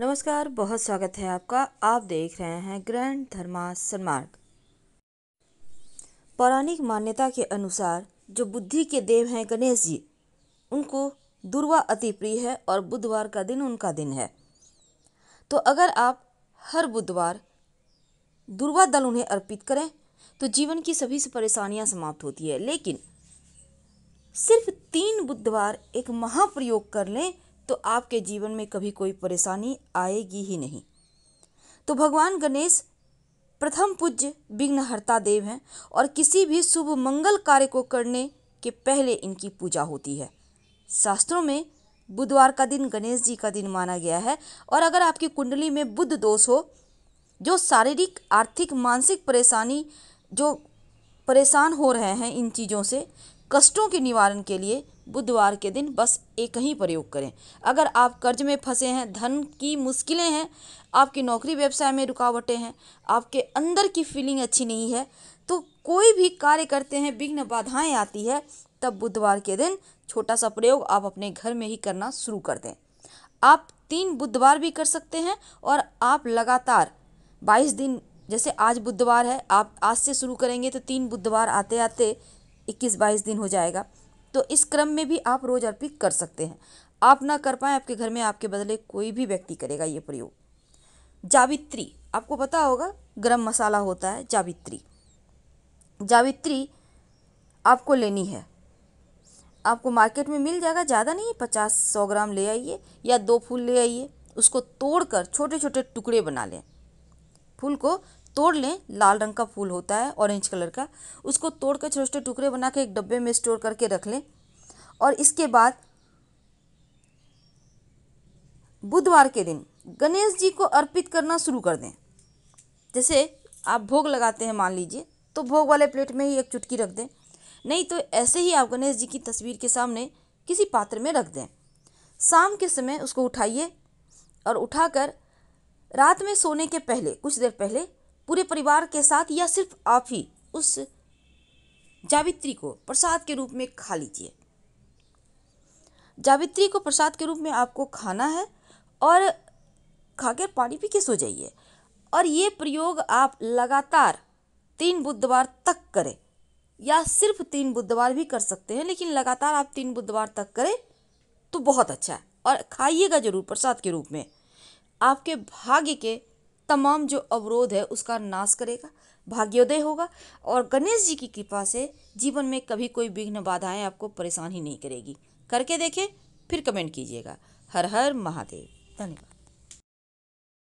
नमस्कार बहुत स्वागत है आपका आप देख रहे हैं ग्रैंड धर्मा सन्मार्ग पौराणिक मान्यता के अनुसार जो बुद्धि के देव हैं गणेश जी उनको दुर्वा अति प्रिय है और बुधवार का दिन उनका दिन है तो अगर आप हर बुधवार दुर्वा दल उन्हें अर्पित करें तो जीवन की सभी से परेशानियां समाप्त होती है लेकिन सिर्फ तीन बुधवार एक महाप्रयोग कर लें तो आपके जीवन में कभी कोई परेशानी आएगी ही नहीं तो भगवान गणेश प्रथम पूज्य विघ्नहर्ता देव हैं और किसी भी शुभ मंगल कार्य को करने के पहले इनकी पूजा होती है शास्त्रों में बुधवार का दिन गणेश जी का दिन माना गया है और अगर आपकी कुंडली में बुद्ध दोष हो जो शारीरिक आर्थिक मानसिक परेशानी जो परेशान हो रहे हैं इन चीज़ों से कष्टों के निवारण के लिए बुधवार के दिन बस एक ही प्रयोग करें अगर आप कर्ज में फंसे हैं धन की मुश्किलें हैं आपकी नौकरी व्यवसाय में रुकावटें हैं आपके अंदर की फीलिंग अच्छी नहीं है तो कोई भी कार्य करते हैं विघ्न बाधाएं आती है तब बुधवार के दिन छोटा सा प्रयोग आप अपने घर में ही करना शुरू कर दें आप तीन बुधवार भी कर सकते हैं और आप लगातार बाईस दिन जैसे आज बुधवार है आप आज से शुरू करेंगे तो तीन बुधवार आते आते इक्कीस बाईस दिन हो जाएगा तो इस क्रम में भी आप रोज़ अर्पित कर सकते हैं आप ना कर पाएँ आपके घर में आपके बदले कोई भी व्यक्ति करेगा ये प्रयोग जावित्री आपको पता होगा गरम मसाला होता है जावित्री जावित्री आपको लेनी है आपको मार्केट में मिल जाएगा ज़्यादा नहीं पचास सौ ग्राम ले आइए या दो फूल ले आइए उसको तोड़कर छोटे छोटे टुकड़े बना लें फूल को तोड़ लें लाल रंग का फूल होता है ऑरेंज कलर का उसको तोड़ कर छोटे छोटे टुकड़े बना के एक डब्बे में स्टोर करके रख लें और इसके बाद बुधवार के दिन गणेश जी को अर्पित करना शुरू कर दें जैसे आप भोग लगाते हैं मान लीजिए तो भोग वाले प्लेट में ही एक चुटकी रख दें नहीं तो ऐसे ही आप गणेश जी की तस्वीर के सामने किसी पात्र में रख दें शाम के समय उसको उठाइए और उठाकर रात में सोने के पहले कुछ देर पहले पूरे परिवार के साथ या सिर्फ आप ही उस जावित्री को प्रसाद के रूप में खा लीजिए जावित्री को प्रसाद के रूप में आपको खाना है और खाकर पानी पी के सो जाइए और ये प्रयोग आप लगातार तीन बुधवार तक करें या सिर्फ तीन बुधवार भी कर सकते हैं लेकिन लगातार आप तीन बुधवार तक करें तो बहुत अच्छा है और खाइएगा जरूर प्रसाद के रूप में आपके भाग्य के तमाम जो अवरोध है उसका नाश करेगा भाग्योदय होगा और गणेश जी की कृपा से जीवन में कभी कोई विघ्न बाधाएं आपको परेशान ही नहीं करेगी करके देखें फिर कमेंट कीजिएगा हर हर महादेव धन्यवाद